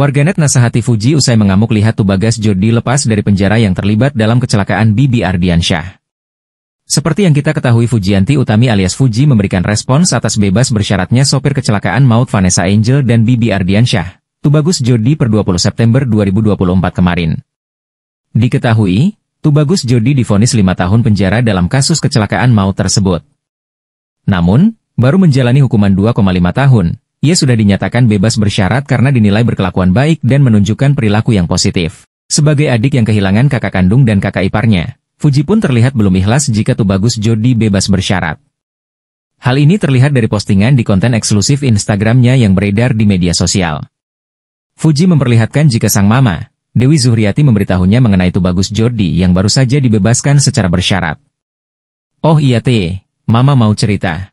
Warganet nasahati Fuji usai mengamuk lihat Tubagas Jody lepas dari penjara yang terlibat dalam kecelakaan Bibi Ardiansyah. Seperti yang kita ketahui Fujianti Utami alias Fuji memberikan respons atas bebas bersyaratnya sopir kecelakaan maut Vanessa Angel dan Bibi Ardiansyah, Tubagus Jodi per 20 September 2024 kemarin. Diketahui, Tubagus Jodi difonis 5 tahun penjara dalam kasus kecelakaan maut tersebut. Namun, baru menjalani hukuman 2,5 tahun, ia sudah dinyatakan bebas bersyarat karena dinilai berkelakuan baik dan menunjukkan perilaku yang positif. Sebagai adik yang kehilangan kakak kandung dan kakak iparnya, Fuji pun terlihat belum ikhlas jika Tubagus Jody bebas bersyarat. Hal ini terlihat dari postingan di konten eksklusif Instagramnya yang beredar di media sosial. Fuji memperlihatkan jika sang mama, Dewi Zuhriati memberitahunya mengenai Tubagus Jody yang baru saja dibebaskan secara bersyarat. Oh iya teh, mama mau cerita.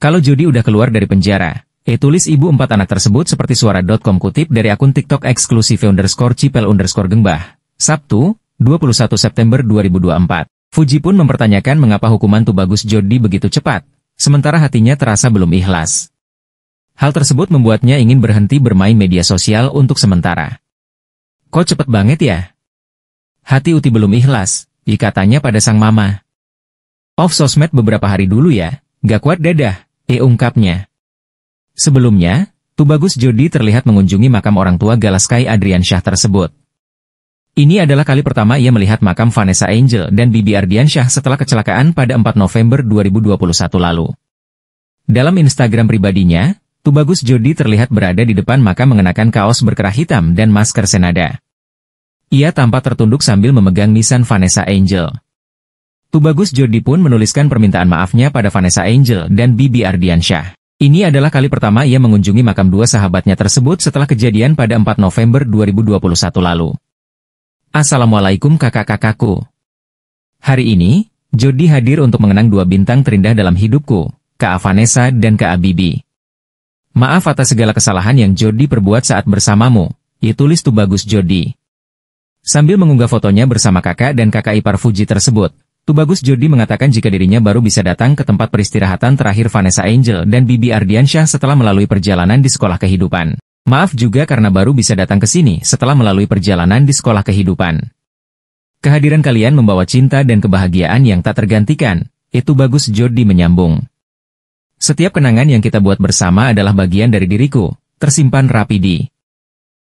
Kalau Jody udah keluar dari penjara, E tulis ibu empat anak tersebut seperti suara.com kutip dari akun TikTok eksklusif underscore cipel underscore gengbah. Sabtu, 21 September 2024. Fuji pun mempertanyakan mengapa hukuman Tubagus Jody begitu cepat, sementara hatinya terasa belum ikhlas. Hal tersebut membuatnya ingin berhenti bermain media sosial untuk sementara. Kok cepet banget ya? Hati Uti belum ikhlas, ikatannya pada sang mama. Off sosmed beberapa hari dulu ya, gak kuat dadah, eh e ungkapnya. Sebelumnya, Tubagus Jodi terlihat mengunjungi makam orang tua Galaskai Adriansyah tersebut. Ini adalah kali pertama ia melihat makam Vanessa Angel dan Bibi Ardiansyah setelah kecelakaan pada 4 November 2021 lalu. Dalam Instagram pribadinya, Tubagus Jodi terlihat berada di depan makam mengenakan kaos berkerah hitam dan masker senada. Ia tampak tertunduk sambil memegang nisan Vanessa Angel. Tubagus Jodi pun menuliskan permintaan maafnya pada Vanessa Angel dan Bibi Ardiansyah. Ini adalah kali pertama ia mengunjungi makam dua sahabatnya tersebut setelah kejadian pada 4 November 2021 lalu. Assalamualaikum kakak-kakakku. Hari ini, Jody hadir untuk mengenang dua bintang terindah dalam hidupku, Kak Vanessa dan Kak Abibi. Maaf atas segala kesalahan yang Jody perbuat saat bersamamu, ia tulis tuh bagus Jody. Sambil mengunggah fotonya bersama kakak dan kakak ipar Fuji tersebut, Tubagus Jordi mengatakan jika dirinya baru bisa datang ke tempat peristirahatan terakhir Vanessa Angel dan Bibi Ardiansyah setelah melalui perjalanan di sekolah kehidupan. Maaf juga karena baru bisa datang ke sini setelah melalui perjalanan di sekolah kehidupan. Kehadiran kalian membawa cinta dan kebahagiaan yang tak tergantikan, itu e bagus Jordi menyambung. Setiap kenangan yang kita buat bersama adalah bagian dari diriku, tersimpan rapi di